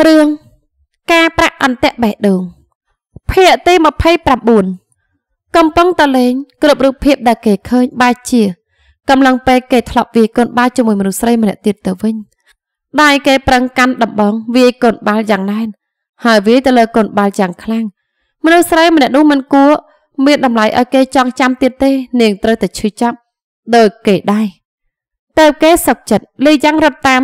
គ្រឿងការប្រាក់អន្តៈបេះដូងភាគទី29កំពុងតលេងគ្រប់រូបភាពដែលគេឃើញបែជា កំឡុងពេលគេធ្លាប់វាយកូនបាល់ជាមួយមនុស្សស្រីម្នាក់ទៀតទៅវិញដៃគេប្រឹងកាន់ដំបងវាយកូនបាល់យ៉ាងណែនហើយវាទៅលើកូនបាល់យ៉ាងខ្លាំងមនុស្សស្រីម្នាក់នោះមិនគួរមានតម្លៃឲ្យគេចង់ចាំទៀតទេនាងត្រូវតែឈឺចាប់ដោយគេដែរតើគេសុកចិត្តលីយ៉ាងរត់តាម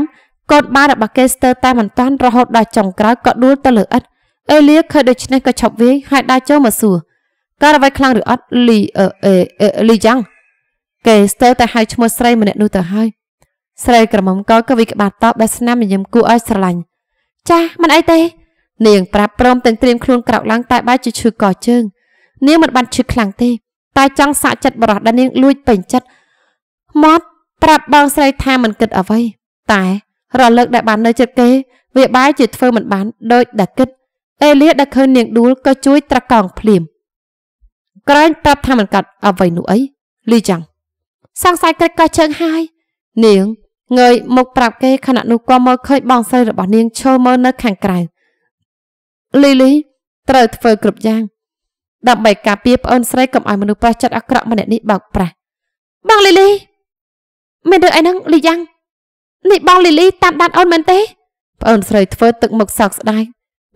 កូនបារបស់គេស្ទើរតែមិនតាន់រហូតដល់ចុងក្រោយក៏ដួលទៅលើឥដ្ឋអេលីឃើញដូច្នេះក៏ឈប់វាយហើយដើរចូលមកសួរកើតអ្វីខ្លាំងឬអត់លីអេអេលីយ៉ាងគេស្ទើរតែហៅឈ្មោះស្រីម្នាក់នោះទៅហើយស្រីក្រមុំកោក៏វិក្បាតតបដោយស្នាមញញឹមគួរឲ្យស្រឡាញ់ចាស់មិនអីទេនាងប្រាប់ព្រមទាំងត្រៀមខ្លួនក្រោកឡើងតែបែរជាឈឺកជើង នាងមិនបានឈឺខ្លាំងទេ តែចង់សាកចិត្តបរោះដែលនាងលួចពេញចិត្តម៉ត់ប្រាប់បងស្រីថាមិនគិតអ្វីតែរលឹកដែលបាននៅចិត្តគេវាបាយជាធ្វើមិនបានដូចដែលគិតអេលីដែលឃើញនាងដួលក៏ជួយត្រកោងភ្លាមក្រែងប្រាប់ថាមិនកាត់អ្វីនោះអីលីចាំងសង្ស័យក្រឹកកោះជើងហើយ នាងងើយមុខប្រាប់គេខណៈនោះក៏មើលឃើញបងស្រីរបស់នាងឈរមើលនៅខាងក្រៅលីលីត្រូវធ្វើគ្រប់យ៉ាងដើម្បីការពារប្អូនស្រីកុំឲ្យមនុស្សប្រុសចិត្តអាក្រក់ម្នាក់នេះបោកប្រាស់បងលីលីមានរឿងអីហ្នឹងលីយ៉ាងនេះបងលីលីតាមដានអូនមែនទេប្អូនស្រីធ្វើទឹកមុខសោកស្ដាយ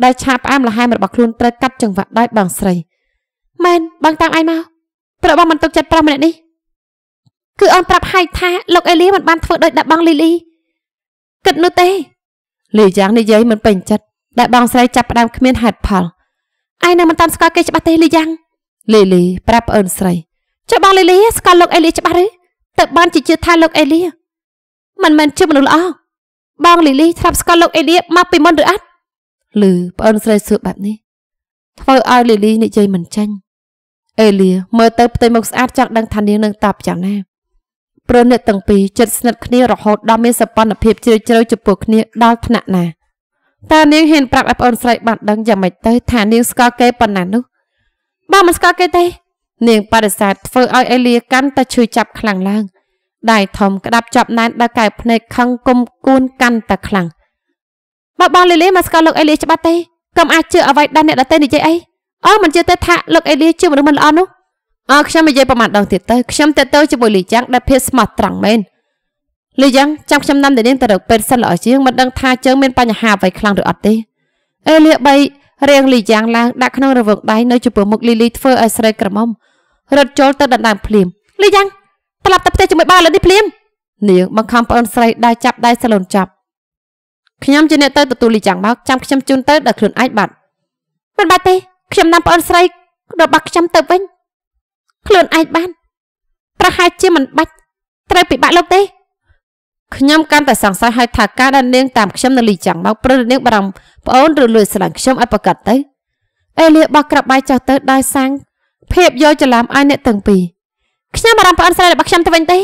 ដែលឆាផ្អែមល្ហែមរបស់ខ្លួនត្រូវកាត់ចង្វាក់ដោយបងស្រីមែនបងតាមឯងមកប្របងមិនទុកចិត្តប្រុសម្នាក់នេះគឺអូនប្រាប់ហៃថាលោកអេលីមិនបានធ្វើដូចដាក់បងលីលីគិតនោះទេលីយ៉ាងនិយាយមិនពេញចិត្តដែលបងស្រីចាប់ផ្ដើមគ្មានហេតុផលឯងនៅមិនតាមស្គាល់គេច្បាស់ទេលីយ៉ាងលីលីប្រាប់ប្អូនស្រីចុះបងលីលីស្គាល់លោកអេលីច្បាស់ឬទៅបានជាជឿថាលោកអេលីមិនមែនជាមនុស្សល្អបងលីលីស្រាប់ស្គាល់លោកអេលៀមកពីមុនឬអត់ឮប្អូនស្រីសួរបែបនេះធ្វើឲ្យលីលីនិយាយមិនចេញអេលៀមើលទៅផ្ទៃមុខស្អាតចង់ដឹងថានាងនឹងតាប់យ៉ាងណាព្រោះអ្នកទាំងពីរចិត្តស្និទ្ធគ្នារហូតដល់មានសព្វនភាពជ្រាលជ្រៅចំពោះគ្នាដល់ថ្នាក់ណាតើនាងហ៊ានប្រាប់ឲ្យប្អូនស្រីបានដឹងយ៉ាងម៉េចទៅថានាងស្គាល់គេប៉ុណ្ណានោះបើមិនស្គាល់គេទេ នាងបដិសេធធ្វើឲ្យអេលៀកាន់តែឈឺចាប់ខ្លាំងឡើងដៃធំក្តាប់ចាប់ណែនដល់កែវភ្នែកខឹងគុំគួនកាន់តែខ្លាំងបើបងលីលីមកស្គាល់លោកអេលីច្បាស់ទេកុំអាចជឿអ្វីដែលអ្នកដតេនិយាយអីអូមិនជឿទេថាលោកអេលីជាមនុស្សមិនល្អនោះអើខ្ញុំនិយាយប្រមាណដងទៀតទៅខ្ញុំទៅទៅជាមួយលីយ៉ាងដែលភេទស្មោះត្រង់មែនលីយ៉ាងចាំខ្ញុំនាំទៅនាងទៅរកពេទ្យសិនល្អជាងមិនដឹងថាជើងមានបញ្ហាអ្វីខ្លាំងឬអត់ទេអេលី3រៀងលីយ៉ាងឡើងដាក់ក្នុងរវងដៃនៅចំពោះមុខលីលីធ្វើឲ្យស្រីក្រមុំរត់ចូលទៅដណ្ដើមភ្លាមលីយ៉ាងត្រឡប់ទៅផ្ទះជាមួយបានឥឡូវនេះភ្លាមនាងបង្ខំប្អូនស្រីដែលចាប់ដៃសាឡុនចាប់ខ្ញុំជាអ្នកទៅទទួលលីចាំងមកចាំខ្ញុំជូនទៅដល់ខ្លួនឯងបាត់មិនបាត់ទេខ្ញុំនាំប្អូនស្រីរបស់ខ្ញុំទៅវិញខ្លួនឯងបានប្រហែលជាមិនបាច់ត្រូវពិបាកលោកទេខ្ញុំកាន់តែសង្ស័យហើយថាការដែលនាងតាមខ្ញុំនៅលីចាំងមកព្រោះនាងបារម្ភប្អូនឬលួចស្លាញ់ខ្ញុំអត់ប្រកាសទៅអេលីបោះក្របបាយចុះទៅដោយសាំងភាពយកច្រឡំឲ្យអ្នកទាំងពីរខ្ញុំបារម្ភប្អូនស្រីរបស់ខ្ញុំទៅវិញទេ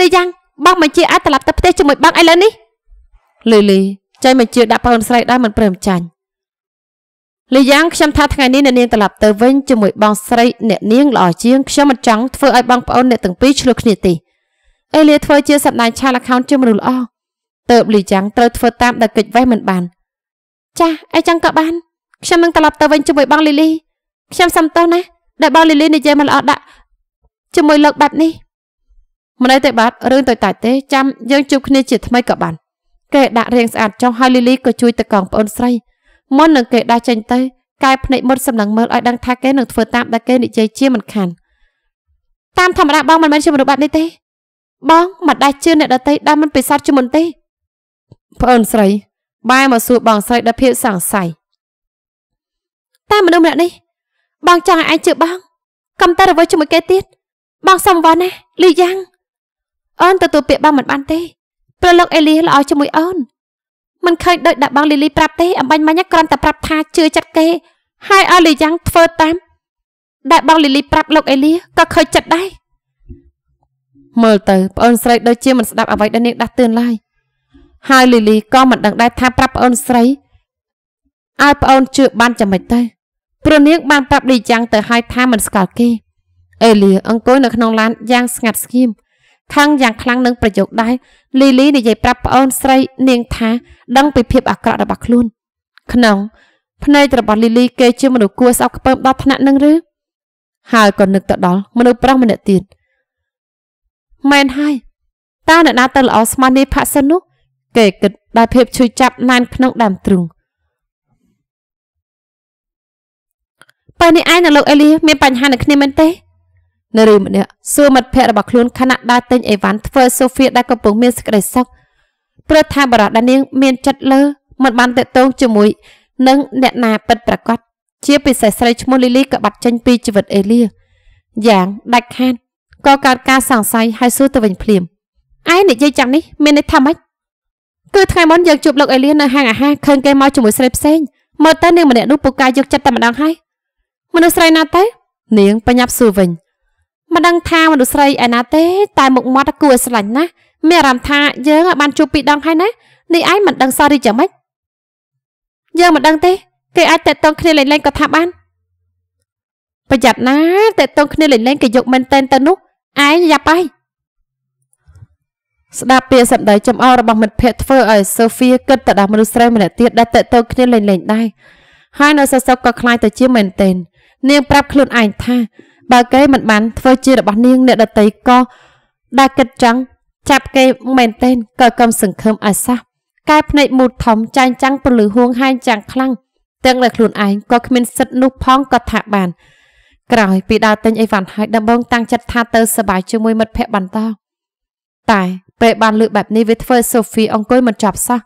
លីយ៉ាងបងមកជាអាចត្រឡប់ទៅផ្ទះជាមួយបងឥឡូវនេះលីលីចៃមកជាដាក់ប្អូនស្រីដែរមិនព្រមចាញ់លីយ៉ាងខ្ញុំថាថ្ងៃនេះអ្នកនាងត្រឡប់ទៅវិញជាមួយបងស្រីអ្នកនាងល្អជាងខ្ញុំមិនចង់ធ្វើឲ្យបងប្អូនអ្នកទាំងពីរឆ្លោះគ្នាទេអេលីធ្វើជាសម្ដែងឆាល account ជាមនុស្សល្អទៅលីយ៉ាងត្រូវធ្វើតាមដែលកិច្ចវេះមិនបានចាស់អីចឹងក៏បានខ្ញុំនឹងត្រឡប់ទៅវិញជាមួយបងលីលីខ្ញុំសំទោសណាស់ដែលបងលីលីនិយាយមិនល្អដាក់ជាមួយលើកបែបនេះមិនអីទេបាទរឿងតូចតាចទេចាំយើងជួបគ្នាជាថ្មីក៏បានគេដាក់រៀងស្អាតចុះហើយលីលីក៏ជួយទៅកងប្អូនស្រីមុននឹងគេដាស់ចេញទៅ កែភ្នែកមុតសម្លឹងមើលឲ្យដឹងថាគេនឹងធ្វើតាមដែលគេនិយាយជាមិនខាន តាមធម្មតាបងមិនមែនជាមនុស្សបែបនេះទេ បងមិនដាច់ជឿអ្នកដតីដែលមិនពិសោធន៍ជាមុនទេប្អូនស្រីបែរមកសួរបងស្រីដល់ភាពសង្ស័យតែមនុស្សម្នាក់នេះ បងចង់ឲ្យឯងជឿបងកំតែរវល់ជាមួយគេទៀតបងសំវណ្ណាលឺយ៉ាងអូនទទួលពាក្យបងមិនបានទេព្រលោកអេលីសល្អជាមួយអូនមិនឃើញដូចដាក់បងលីលីប្រាប់ទេអំបញ្ញមិញគ្រាន់តែប្រាប់ថាជឿចិត្តគេហើយឲ្យលីយ៉ាង ធ្វើតាមដែលបងលីលីប្រាប់លោកអេលីសក៏ខូចចិត្តដែរមើលទៅប្អូនស្រីដូចជាមិនស្ដាប់អ្វីដែលនាងដាស់តឿនឡើយហើយលីលីក៏មិនដឹងដែរថាប្រាប់ប្អូនស្រីឲ្យប្អូនជឿបានយ៉ាងម៉េចទៅព្រោះនាងបានប្រាប់លីយ៉ាង ទៅឲ្យថាមិនស្គាល់គេអេលីអង្គុយនៅក្នុងឡានយ៉ាងស្ងាត់ស្ងៀមខឹងយ៉ាងខ្លាំងនឹងប្រយោគដែរលីលីនិយាយប្រាប់ប្អូនស្រីនាងថាដឹងពីភាពអាក្រក់របស់ខ្លួន ក្នុងភ្នែករបស់លីលីគេជាមនុស្សគួរសោកខ្ពើមដល់ថ្នាក់នឹងឬហើយក៏នឹកទៅដល់មនុស្សប្រុសម្នាក់ទៀតមែនហើយ តើអ្នកណាទៅល្អស្មើនាយផាក់សិននោះ គេគិតដល់ភាពជួយចាប់ណែនក្នុងដើមទ្រូងបើនេះឯងនៅលោកអេលីមានបញ្ហានឹងគ្នាមែនទេនារីម្នាក់សួរមិត្តភ័ក្តិរបស់ខ្លួនខណៈដើរទិញអីវ៉ាន់ធ្វើសូហ្វៀដែលកំពុងមានសេចក្តីសុខព្រោះថាបរិះដែលនាង មានចិត្តលើមិនបានតេតងជាមួយនឹងអ្នកណាពិតប្រាកដជាពិសេសស្រីឈ្មោះលីលីក៏បាត់ចេញពីជីវិតអេលីយ៉ាងដាច់ខាតក៏កើតការសង្ស័យហើយសួរទៅវិញ ភ្លាមឯនិយាយយ៉ាងនេះមានន័យថាម៉េចគឺថ្ងៃមុនយើងជួបលោកអេលីនៅហាងអាហារឃើញគេមកជាមួយស្រីផ្សេងមើលទៅនាងម្នាក់នោះពូកាយយកចិត្តតែម្ដងហើយមនុស្សស្រីណាទៅនាងបញ្ញាប់សួរវិញមិនដឹងថាមនុស្សស្រីឯណាទេតែមុខមាត់គួរស្រឡាញ់ណាស់មានអារម្មណ៍ថាយើងបានជួបពីរដងហើយណានេះឯងមិនដឹងសោះរីយ៉ាងម៉េចយើងមិនដឹងទេ គេអាចតេតងគ្នាលេងលេងក៏ថាបានប្រយ័ត្នណាតេតងគ្នាលេងលេងគេយកមែនតែនទៅនោះឯងយ៉ាប់ហើយស្ដាប់ពាក្យសម្ដីចំអល់របស់មិត្តភក្តិធ្វើឲ្យសូហ្វីគិតទៅដល់មនុស្សស្រីម្នាក់ទៀតដែលតេតងគ្នាលេងលេងដែរហើយនៅសសកក៏ខ្លាចទៅជាមែនតែននាងប្រាប់ខ្លួនឯងថាបើគេមិនបានធ្វើជារបស់នាងអ្នកដតីក៏ដែលគិតចង់ចាប់គេមែនទែនក៏កំសង្ឃឹមអាសះកែភ្នែកមូតធំចាញ់ចាំងពលឺហួងហែងចាំងខ្លាំងទាំងតែខ្លួនឯងក៏គ្មានសិទ្ធនោះផងក៏ថាបាន ក្រោយពីដើរទិញអីវ៉ាន់ហើយដំបងតាំងចិត្តថាទៅសបាយជាមួយមិត្តភ័ក្តិបន្តតែពេលបានលើកបែបនេះវាធ្វើសូហ្វីអង្គុយមិនចប់សោះ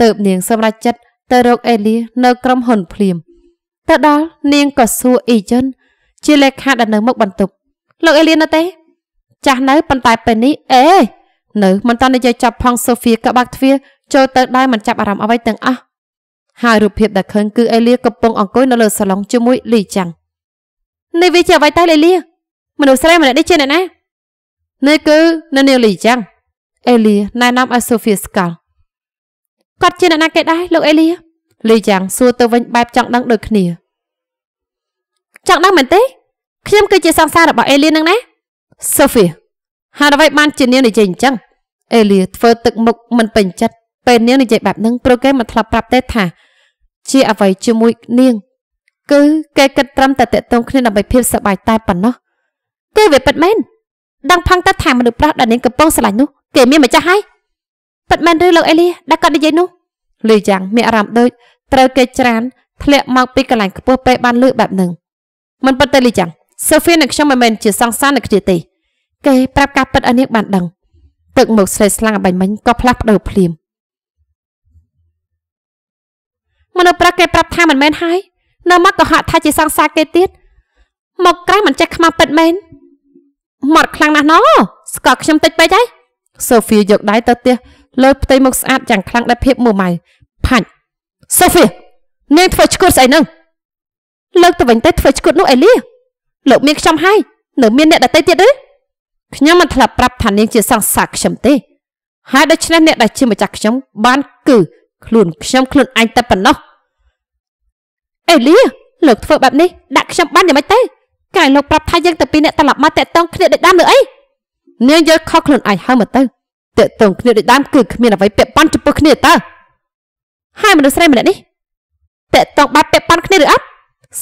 ទៅបនាងសម្រេចចិត្តទៅរកអេលីនៅក្រុមហ៊ុនភ្លាមទៅដល់នាងក៏សួរអ៊ីចឹនជាលេខាដែលនៅមុខបន្ទប់លោកអេលៀននៅទេ ចាស់នៅប៉ុន្តែពេលនេះអេនៅមិនតាន់និយាយចាប់ផងសូហ្វីក៏បាក់ទ្វារចូលទៅដែរមិនចាប់អារម្មណ៍អ្វីទាំងអស់ហើយរូបភាពដែលឃើញគឺអេលៀកំពុងអង្គុយនៅលើសាឡុងជាមួយលីចាំងនេះវាជាអ្វីទៅលីលីមនុស្សស្រីម្នាក់នេះជាអ្នកណានេះគឺនៅនាងលីចាំងអេលីណែនាំឲ្យសូហ្វីស្កល់គាត់ជាអ្នកណាគេដែរលោកអេលីលីចាំងសួរទៅវិញបែបចង់ដឹងដូចគ្នាចង់ដឹងមែនទេខ្ញុំគឺជាសង្សាររបស់អេលៀននឹងណាសូហ្វីហេតុអ្វីបានជានាងនិយាយអញ្ចឹងអេលៀធ្វើទឹកមុខមិនពេញចិត្តពេលនាងនិយាយបែបហ្នឹងព្រោះគេមិនធ្លាប់ប្រាប់ទេថា ជាអ្វីជាមួយនាងគឺគេគិតត្រឹមតែតេតងគ្នាដើម្បីភាពសប្បាយតែប៉ុណ្ណោះគេវាពិតមែនដឹងផឹងតែថាមនុស្សប្រុសដែលនាងកំពុងស្រឡាញ់នោះគេមានម្ចាស់ហើយពិតមែនឬលោកអេលីដែលគាត់និយាយនោះលឺយ៉ាងមានអារម្មណ៍ដូចត្រូវគេច្រានធ្លាក់មកពីកន្លែងខ្ពស់ពេលបានលឺបែបហ្នឹងមិនពិតទេលីចាំសូហ្វីនិងខ្ញុំមិនមែនជាសង្សារនៅគ្នាទេគេប្រាប់ការពិតឲ្យនាងបានដឹងទឹកមុខស្រីស្លាំងអបាញ់មិញក៏ផ្លាស់ប្ដូរភ្លាមមនុស្សប្រាក់គេប្រាប់ថាមិនមែនហើយ នៅមកក៏ហាក់ថាជាសង្សារគេទៀតមកក្រៅមិនចេះខ្មាស់ពិតមែនមកខ្លាំងណាស់ណោះស្កកខ្ញុំតិចពេកហើយសូហ្វីយកដៃទៅទះលើផ្ទៃមុខស្អាតយ៉ាងខ្លាំងដែលភាពមួម៉ៅផាច់សូហ្វីនាងធ្វើឈ្គួតស្អីនឹងលើកទៅវិញទៅធ្វើឈុតនោះអេលីលោកមានខ្ញុំហើយនៅមានអ្នកដតីទៀតទេខ្ញុំមិនធ្លាប់ប្រាប់ថានាងជាសង្សារខ្ញុំទេហើយដូច្នេះអ្នក ដែលជាម្ចាស់ខ្ញុំបាន គឺខ្លួនខ្ញុំខ្លួនឯងតែប៉ុណ្ណោះអេលីលោកធ្វើបែបនេះដាក់ខ្ញុំបានយ៉ាងម៉េចទៅកែលោកប្រាប់ថាយើងទៅពីអ្នកត្រឡប់មកតាក់តងគ្នាដូចដើមឬអីនាងយល់ខុសខ្លួនឯងហើយមកទៅតាក់ទងគ្នាដូចដើមគឺគ្មានអ្វីពាក់ព័ន្ធចំពោះគ្នាតើហើយមនុស្សស្រីម្នាក់នេះតាក់ទងបែបពាក់ព័ន្ធគ្នាឬអត់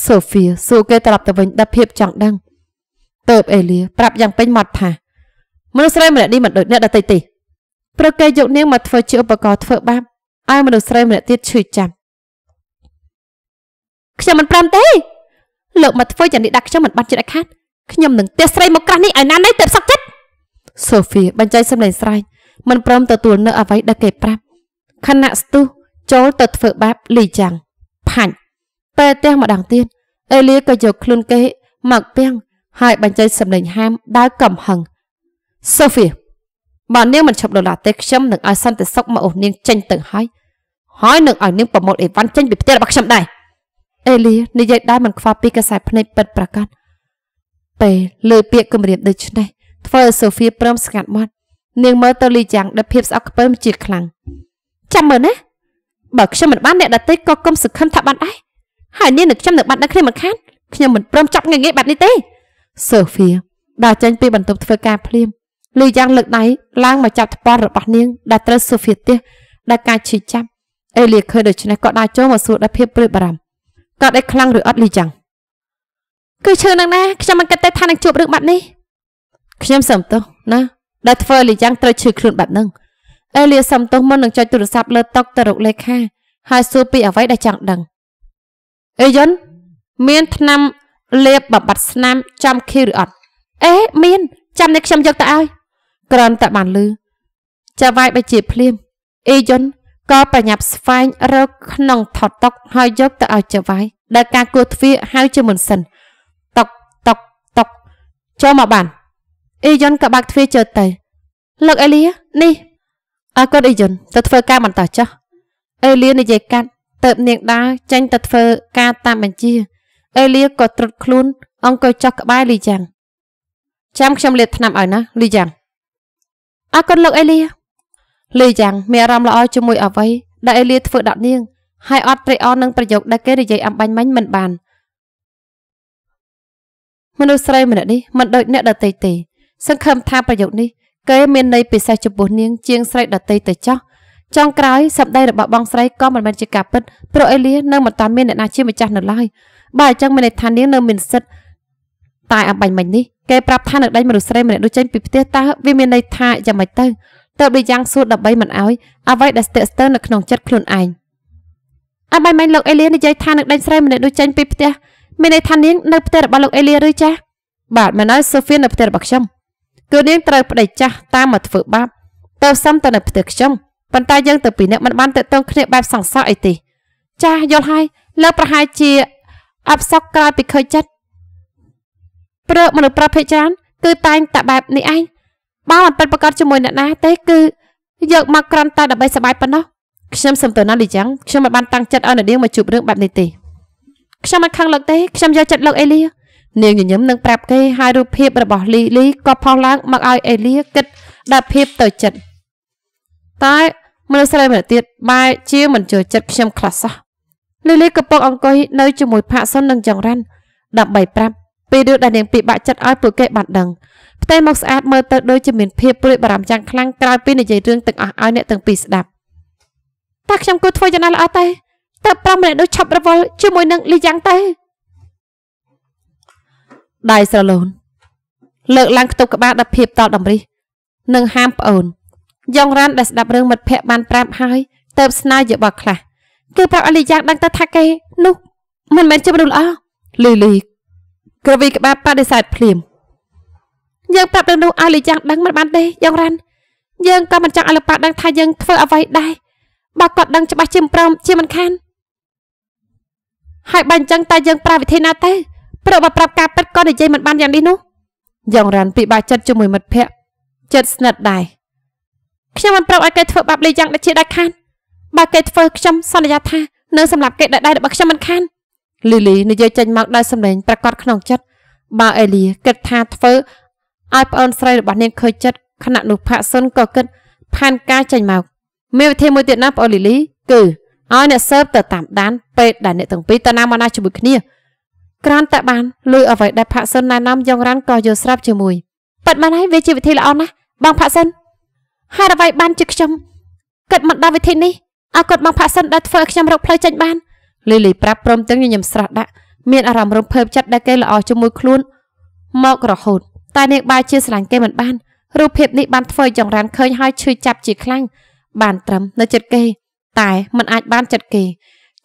សូហ្វីសួរគេត្រឡប់ទៅវិញដល់ភាពចង់ដឹងទៅបអេលីប្រាប់យ៉ាងពេញមាត់ថាមនុស្សស្រីម្នាក់នេះមិនដូចអ្នកដទៃទេព្រោះគេយកនាងមកធ្វើជាឧបករណ៍ធ្វើបាបឲ្យមនុស្សស្រីម្នាក់ទៀតឈឺចាប់ខ្ញុំមិនប្រាំទេលោកមកធ្វើយ៉ាងនេះដាក់ខ្ញុំមិនបាត់ចិត្តឲ្យខាត់ខ្ញុំនឹងទះស្រីមកក្រាស់នេះឲ្យណានៃទៅសឹកចិត្តសូហ្វីបញ្ចៃសម្លេងស្រែកមិនព្រមទទួលនៅអ្វីដែលគេប្រាប់ខណៈស្ទុះចូលទៅធ្វើបាបលីចាំងផាច់ពេលទៀងម្ដងទៀតអេលីក៏យកខ្លួនគេមកពាំងហើយបញ្ចេញសម្លេងហាមដោយកំហឹងសូហ្វីបើនាងមិនឈប់ដុល្លារទេខ្ញុំនឹងឲ្យសន្តិសុខមកអូសនាងចេញទៅហើយហើយនឹងឲ្យនាងប្រមូលអីវ៉ាន់ចេញពីផ្ទះរបស់ខ្ញុំដែរអេលីនិយាយដែរមិនខ្វល់ពីកសែតភ្នែកពិតប្រាកដពេលលើពាក្យគម្រាមដូច្នេះធ្វើឲ្យសូហ្វីព្រមស្ងាត់មាត់នាងមើលទៅលីយ៉ាងដោយភាពស្អប់ខ្ពើមជាខ្លាំងចាំមើលណាបើខ្ញុំមិនបានអ្នកដតីក៏គុំសង្ឃឹមថាបានដែរហើយនាងនឹងខ្ញុំនៅបាត់ដល់គ្នាមិនខាត់ខ្ញុំមិនព្រមចាប់ងាយងាយបែបនេះទេសូហ្វីដើរចេញពី បន្ទប់ធ្វើការភ្លាមលឺយ៉ាងលើកដៃឡើងមកចាប់ថ្ពាល់របស់នាងដែលត្រូវសូហ្វីទះដែលការឈឺចាប់អេលីឃើញដូច្នេះក៏ដើរចូលមកសួរដោយភាពព្រួយបារម្ភក៏ដេកខ្លាំងឬអត់លីយ៉ាងគឺឈឺនឹងណាខ្ញុំមិនគិតទេថានឹងជួបរឿងបាត់នេះខ្ញុំសំទោសណាដែលធ្វើលីយ៉ាងត្រូវឈឺខ្លួនបាត់នឹងអេលីសំទោសមុននឹងចុចទូរស័ព្ទលើតុទៅរកលេខាហើយសួរពីអ្វីដែលចង់ដឹងអេយុនមានឆ្នាំលេបបបាត់ស្នាមចំខីឬអត់អេមានចាំនេះខ្ញុំយកទៅឲ្យក្រំតែបានលឺចាវាយបែជាភ្លាមអេយុនក៏ប្រញាប់ស្វែងរកក្នុងថតតុក ហើយយកទៅឲ្យចាវាយដែលការគោះទ្វារហៅជាមុនសិនតុកតុកតុកចូលមកបានអេយុនក៏បើកទ្វារចូលទៅលោកអេលីនេះអើគាត់អេយុនទៅធ្វើការបន្តចុះអេលីនិយាយកាត់ទៅនាងដើរចេញទៅធ្វើការតាមបញ្ជាអេលីក៏ត្រុតខ្លួន អង្គុយចុះក្បែរលីយ៉ាងចាំខ្ញុំលាតថ្នាំឲ្យណា លីយ៉ាងអរគុណលោកអេលីលីយ៉ាងមានអារម្មណ៍ល្អជាមួយអ្វីដែលអេលីធ្វើដល់នាងហើយអត់ត្រេកអរនឹងប្រយោគដែលគេនិយាយអំបញ្ញមិញមិនបានមនុស្សស្រីម្នាក់នេះមិនដូចអ្នកដតីទេសង្ឃឹមថាប្រយោគនេះគេមានន័យពិសេសចំពោះនាងជាងស្រីដតីទៅចោះចុងក្រោយសម្ដីរបស់បងស្រីក៏មិនមែនជាការពិតព្រោះអេលីនៅមិនទាន់មានអ្នកណាជាម្ចាស់នៅឡើយបើអញ្ចឹងមានន័យថានាងនៅមានសិទ្ធតែអបាញ់មិញនេះគេប្រាប់ថានឹងដេញមនុស្សស្រីម្នាក់ដូចចេញពីផ្ទះតើវាមានន័យថាយ៉ាងម៉េចទៅតើដូចយ៉ាងសួរដើម្បីមិនអោយអ្វីដែលស្ទាក់ស្ទើរនៅក្នុងចិត្តខ្លួនឯងអបាញ់មិញលោកអេលីនិយាយថានឹងដេញស្រីម្នាក់ដូចចេញពីផ្ទះមានន័យថានាងនៅផ្ទះរបស់លោកអេលីឬចាស់បាទមែនហើយសូហ្វៀនៅផ្ទះរបស់ខ្ញុំគឺនាងត្រូវប្តីចាស់តាមមកធ្វើបាបទៅសំទៅនៅផ្ទះខ្ញុំប៉ុន្តែយើងទៅពីអ្នកមិនបានតេតងគ្នាបែបសង្ស័កអីទេចាស់យល់ហើយលើប្រហែលជាអបសក់ក្រោយពីឃើញចិត្តព្រឹកមនុស្សប្រាប់ភិកច្រើនគឺតែងតែបែបនេះឯងបើមិនពិតប្រកបជាមួយអ្នកណាទេគឺយក មកក្រាន់តែដើម្បីសបាយប៉ុណ្ណោះខ្ញុំសុំទៅណាលីយ៉ាងខ្ញុំមិនបានតាំងចិត្តឲ្យនាងមកជួបរឿងបែបនេះទេខ្ញុំមិនខឹងលោកទេខ្ញុំយកចិត្តលោកអេលីនាងញញឹមនឹងប្រាប់គេហើយរូបភាពរបស់លីលីក៏ផុសឡើងមកឲ្យអេលីគិតដល់ភាពទៅចិត្តតែមនុស្សស្រីម្នាក់ទៀតបែរជាមិនចូលចិត្តខ្ញុំខ្លះសោះលីលីក៏ពកអង្គុយនៅជាមួយផាក់សុននិងចង្រាន់ដើម្បីប្រាប់ពីរឿងដែលនាងពីបាក់ចិត្តឲ្យពួកគេបានដឹងផ្ទៃមុខស្អាតមើលទៅដូចជាមានភាពព្រួយបារម្ភយ៉ាងខ្លាំងក្រោយពីនិយាយរឿងទាំងអស់ឲ្យអ្នកទាំងពីរស្ដាប់តែខ្ញុំគួរធ្វើយ៉ាងណាល្អទេតើប្រុសម្នាក់ដូចឆប់រវល់ជាមួយនឹងលីយ៉ាងទេដៃស្រលូនលើកឡើងខ្ទប់ក្បាលដល់ភាពតល់ដំរិះនិងហាមប្អូនយ៉ងរ៉ានដែលស្ដាប់រឿងមិត្តភ័ក្ដិបានប្រាប់ហើយទៅស្នើយោបល់ខ្លះគឺប្រាប់អលីយ៉ាដឹងទៅថាគេនោះ មិនមែនជាមនុស្សល្អលីលីក្រវីក្បាលបដិសេធភ្លាមយើងប្រាប់រឿងនោះឲ្យលីយ៉ាដឹងមិនបានទេយ៉ងរ៉ានយើងក៏មិនចង់ឲ្យលោកប៉ាដឹងថាយើងធ្វើអ្វីដែរបើគាត់ដឹងច្បាស់ជាមិនព្រមជាមិនខានហើយបើអញ្ចឹងតើយើងប្រើវិធីណាទៅព្រោះបើប្រាប់ការពិតក៏និយាយមិនបានយ៉ាងនេះនោះយ៉ងរ៉ានពិបាកចិត្តជាមួយមិត្តភ័ក្ដិចិត្តស្និទ្ធដែរខ្ញុំមិនប្រាប់ឲ្យគេធ្វើបាបលីយ៉ាងដូចជាដាច់ខាតបើគេធ្វើខ្ញុំសន្យាថានឹងសម្លាប់គេដោយដៃរបស់ខ្ញុំមិនខាន លីលីនិយាយចេញមកដោយសម្លេងប្រកាសក្នុងចិត្តបើអេលីគិតថាធ្វើឲ្យប្អូនស្រីរបស់នាងឃើញចិត្តខណៈនោះផាក់សុនក៏គិតផានការចេញមកមានវិធីមួយទៀតណាប្អូនលីលីគឺឲ្យអ្នកសើបទៅតាមដានពេទ្យដែលអ្នកទាំងពីរទៅណាមកណាជាមួយគ្នាក្រាន់តែបានលួយអ្វីដែលផាក់សុនណែនាំយ៉ាងរ៉ាន់ក៏យល់ស្រាប់ជាមួយប៉ិតបានហើយវាជាវិធីល្អណាស់បងផាក់សុនហេតុអ្វីបានជាខ្ញុំគិតមិនដល់វិធីនេះឲ្យគាត់មកផាក់សិនដែលធ្វើឲ្យខ្ញុំរកផ្លូវចេញបាន លីលីប្រាប់ព្រមទាំងញញឹមស្រស់ដាក់មានអារម្មណ៍រំភើបចិត្តដែលគេល្អជាមួយខ្លួនមករហូតតែនាងបែរជាស្រឡាញ់គេមិនបានរូបភាពនេះបានធ្វើចង្រានឃើញហើយឈឺចាប់ជាខ្លាំងបានត្រឹមនៅចិត្តគេតែมันអាចបានចិត្តគេ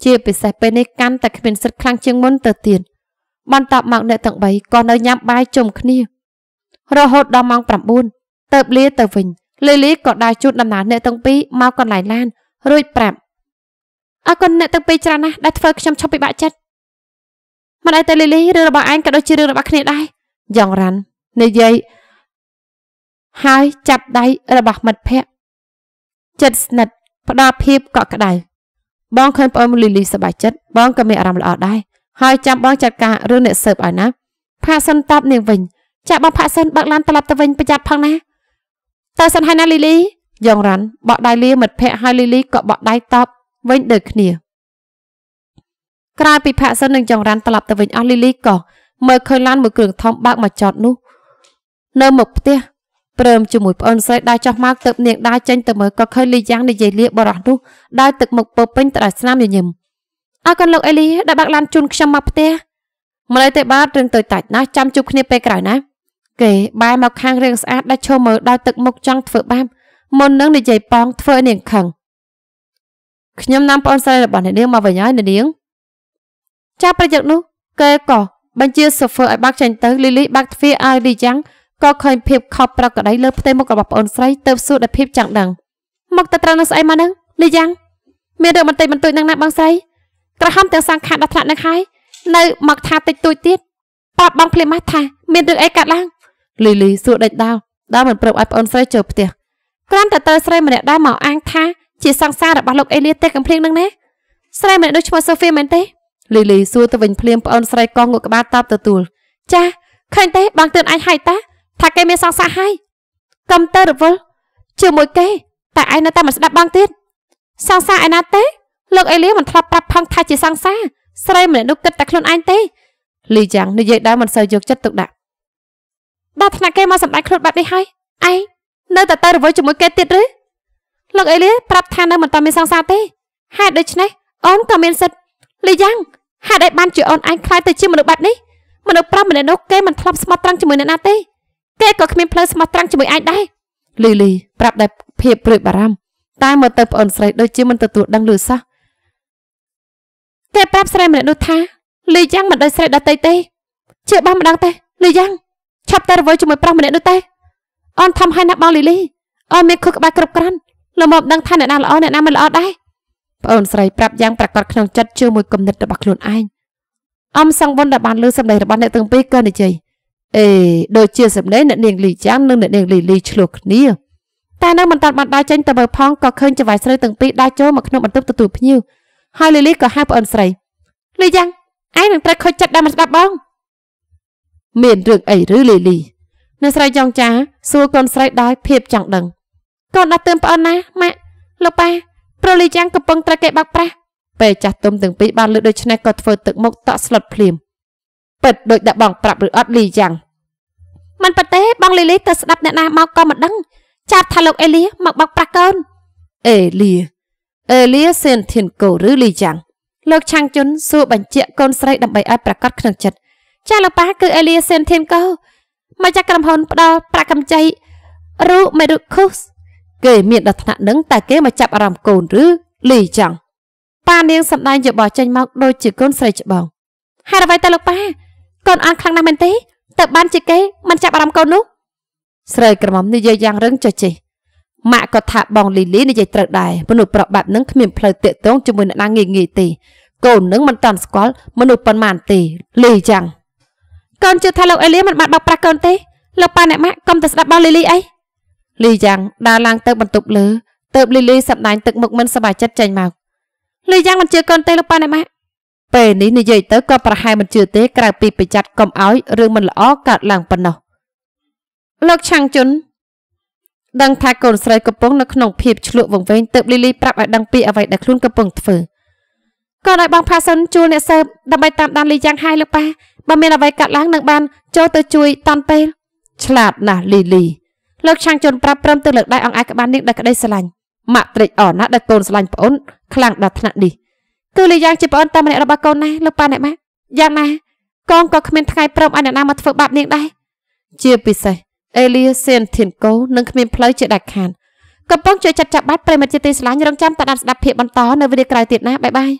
ជាពិសេសពេលនេះកាន់តែគ្មានសិទ្ធិខ្លាំងជាងមុនទៅទៀតបន្តមកអ្នកទាំង3ក៏នៅញ៉ាំបាយជុំគ្នារហូតដល់ម៉ោង9ទៅបលាទៅវិញលីលីក៏ដើរជូនដំណើរអ្នកទាំងពីរមកកន្លែងឡានរួចប្រាប់អរគុណអ្នកទាំងពីរច្រើនណាស់ដែលធ្វើខ្ញុំឈប់ពិបាកចិត្តមិនអីទៅលីលីរឿងរបស់ឯងក៏ដូចជារឿងរបស់គ្នាដែរយ៉ងរ៉ាន់និយាយហើយចាប់ដៃរបស់មិត្តភ័ក្តិចិត្តស្និទ្ធផ្ដល់ភាពកក់ក្ដៅបងឃើញប្អូនលីលីសប្បាយចិត្តបងក៏មានអារម្មណ៍ល្អដែរហើយចាំបងចាត់ការរឿងអ្នកសើបឲ្យណាផាសិនតបនាងវិញ ចាក់បងផាសិនបើកឡានត្រឡប់ទៅវិញប្រយ័ត្នផងណាតើសិនហើយណាលីលីយ៉ងរ៉ាន់បក់ដៃលាមិត្តភ័ក្តិហើយលីលីក៏បក់ដៃតបវិញដូចគ្នាក្រោយពីផាក់សិននឹងចងរ៉ាន់ត្រឡប់ទៅវិញអស់លីលីក៏មើលឃើញឡានមួយគ្រឿងធំបើកមកចតនោះ នៅមុខផ្ទះព្រមជាមួយប្អូនស្រីដើរចុះមកទៅនាងដើរចេញទៅមើលក៏ឃើញលីយ៉ាងនិយាយលាបរោះនោះដើរទឹកមុខពោពេញទៅដោយស្នាមញញឹមអើកូនលោកអេលីដែលបើកឡានជូនខ្ញុំមកផ្ទះម្លេះទេបាទរឿងតូចតាចណាស់ចាំជួបគ្នាពេលក្រោយណាគេបែរមកខាងរឿងស្អាតដាច់ឈរមើលដោយទឹកមុខចង់ធ្វើបាបមុននឹងនិយាយប៉ងធ្វើឲ្យនាងខឹងខ្ញុំនាំប្អូនស្រីរបស់នាងមកវិញហើយនាងចាប់ប្រយោគនោះគេក៏បញ្ជាសូហ្វឺឲ្យបាក់ចេញទៅលីលីបាក់ទ្វារឲ្យរីយ៉ាងក៏ឃើញភាពខប់ប្រកដីលើផ្ទៃមុខរបស់ប្អូនស្រីទៅសួរដោយភាពចង់ដឹងមកតែត្រូវនឹងស្អីមកនឹងលីយ៉ាង មានរឿងបន្តិចបន្តួចនឹងណាបងស្រីក្រហមទាំងសង្ខារដល់ថ្នាក់នឹងហើយនៅមកថាតិចតួចទៀតប្រាប់បងភ្លាមមកថាមានរឿងអីកើតឡើងលីលីសួរដេចដាវដាវមិនព្រមឲ្យប្អូនស្រីចូលផ្ទះគ្រាន់តែត្រូវស្រីម្នាក់ដែរមកអាងថាជាសង្សាររបស់លោកអេលីទេកំភ្លៀងនឹងណាស្រីម្នាក់ដូចឈ្មោះសូហ្វីមែនទេលីលីសួរទៅវិញភ្លាមប្អូនស្រីកងងក់ក្បាលតបទទួលចាស់ឃើញទេបងទឿនអាចហៃតាថាគេមានសង្សារហើយកុំទៅរវល់ជាមួយគេតែឯងនៅតែមិនស្ដាប់បងទៀតសង្សារឯណាទេលោកអេលីមិនធ្លាប់ប្រាប់ផងថាជាសង្សារស្រីម្នាក់នោះគិតតែខ្លួនឯងទេលីយ៉ាងនិយាយដើមមិនសូវយកចិត្តទុកដាក់ដល់ថ្នាក់គេមកសម្អាតខ្លួនបែបនេះហើយឯងនៅតែទៅរវល់ជាមួយ គេទៀតឬលោកអេលីប្រាប់ថានៅមិនតមានសង្សារទេហេតុដូច្នេះអូនក៏មានសិទ្ធិលីយ៉ាងហេតុអីបានជាអូនឯងខ្លាចទៅជាមនុស្សបែបនេះមនុស្សប្រុសម្នាក់នោះគេមិនធ្លាប់ស្មោះត្រង់ជាមួយអ្នកណាទេគេក៏គ្មានផ្លូវស្មោះត្រង់ជាមួយឯងដែរលីលីប្រាប់ដែរភាពព្រួយបារម្ភតែមើលទៅប្អូនស្រីដូចជាមិនទទួលដឹងឮសោះគេប្រាប់ស្រីម្នាក់នោះថាលីយ៉ាងមិនដូចស្រីដតីទេជាបានម្ដងទេលីយ៉ាងឆាប់តែរវល់ជាមួយប្រុសម្នាក់នោះទេអូនធំហើយណាបងលីលីអូនមានខួរក្បាលគ្រប់គ្រាន់លោកមកដឹងថាអ្នកណាល្អអ្នកណាមិនល្អដែរប្អូនស្រីប្រាប់យ៉ាងប្រកបក្នុងចិត្តជឿមួយគំនិតរបស់ខ្លួនឯងអំសង្វនដែលបានលើសម្ដីរបស់អ្នកទាំងពីរក៏និយាយអេដូចជាសម្ដីអ្នកនាងលីចាំងនិងអ្នកនាងលីលីឆ្លោះគ្នាតែនៅមិនតាន់បានដើរចេញទៅមើលផងក៏ឃើញចៅហ្វាយស្រីទាំងពីរដើរចូលមកក្នុងបន្ទប់ទទួលភ្ញៀវហើយលីលីក៏ហៅប្អូនស្រីលីចាំងឯងនឹងត្រូវខូចចិត្តដែលមិនស្ដាប់បងមានរឿងអីឬលីលីអ្នកស្រីយ៉ងចាសួរកូនស្រីដោយភាពចង់ដឹង កូនដាស់តឿនប្អូនណាម៉ាក់លោកប៉ាប្រលីចាំងកំពុងត្រូវគេបាក់ប្រាស់ពេលចាស់ទុំទាំងពីរបានលើដូច្នេះក៏ធ្វើទឹកមុខតក់ស្លុតភ្លាមពិតដូចដាក់បងប្រាប់ឬអត់លីយ៉ាងមិនប៉ុន្តែបងលីលីទៅស្ដាប់អ្នកណាមកក៏មិនដឹងចាប់ថាលោកអេលីមកបាក់ប្រាស់កូនអេលីអេលីសែនធានកូឬលីយ៉ាងលោកឆាំងជុនសួរបញ្ជាក់កូនស្រីដើម្បីឲ្យប្រកាសក្នុងចិត្តចាលោកប៉ាគឺអេលីសិនធានកោមកចាក់ក្រុមហ៊ុនផ្ដល់ប្រាក់កម្ចីរូមេរុខុសគេមានដល់ថ្នាក់នឹងតែគេមកចាប់អារម្មណ៍កូនឬលីចង់ប៉ានាងសំដែងយោបល់ចេញមកដូចជាកូនស្រីច្បងហើយអ្វីតើលោកប៉ាកូនអន់ខ្លាំងណាស់មែនទេតើបានជាគេមិនចាប់អារម្មណ៍កូននោះស្រីក្រមុំនិយាយយ៉ាងរឹងចុះចេះម៉ាក់ក៏ថាបងលីលីនិយាយត្រូវដែរមនុស្សប្របាប់នឹងគ្មានផ្លូវតាកតងជាមួយអ្នកណាងាយងាយទេកូននឹងមិនតាន់ស្គាល់មនុស្សប៉ុន្មានទេលីចាំងកូនជឿថាលោកអេលីមិនបានបោកប្រាស់កូនទេលោកប៉ាអ្នកម៉ាក់កុំទៅស្ដាប់បោលីលីអីលីយ៉ាងដើរឡើងទៅ បន្ទប់លើទៅលីលីសម្ដែងទឹកមុខមិនសប្បាយចិត្តចេញមកលីយ៉ាងមិនជឿកូនទេលោកប៉ាអ្នកម៉ាក់ពេលនេះនិយាយទៅក៏ប្រហែលមិនជឿទេក្រៅពីប្រយ័ត្នកុំឲ្យរឿងមិនល្អកើតឡើងប៉ុណ្ណោះលោកឆាំងជុនដឹងថាកូនស្រីកំពុងនៅក្នុងភាពឆ្លក់វង្វេងទៅលីលីប្រាប់ឲ្យដឹងពីអ្វីដែលខ្លួនកំពុងធ្វើ។ក៏ឲ្យបងផាសុនជួលអ្នកសើបដើម្បីតាមដានលីយ៉ាងហើយលោកប៉ាបើមានអ្វីកើតឡើងនឹងបានចូលទៅជួយតាន់ពេលឆ្លាតណាស់លីលីលោកឆាំងជុនប្រាប់ព្រមទៅលើកដៃអង្អាចក្បាលនាងដែលក្តីស្រឡាញ់ម៉ាក់ត្រិចអរណាស់ដែលកូនស្រឡាញ់ប្អូនខ្លាំងដល់ថ្នាក់នេះគឺលីយ៉ាងជាប្អូនតាមម្នាក់របស់កូនណាលោកប៉ាអ្នកម៉ាយ៉ាងណាកូនក៏គ្មានថ្ងៃព្រមឲ្យអ្នកណាមកធ្វើបាបនាងដែរជាពិសេសអេលីសេនធានកូនឹងគ្មានផ្លូវជាដាច់ខាតកំពុងជួយចាត់ចាប់បាត់ប្រិមត្តជាទីស្រឡាញ់រងចាំតដាប់ស្ដាប់ភាពបន្តនៅវីដេអូក្រោយទៀតណាបាយបាយ